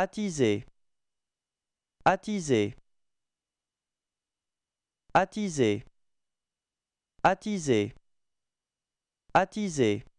Attiser. Attiser. Attiser. Attiser. Attiser.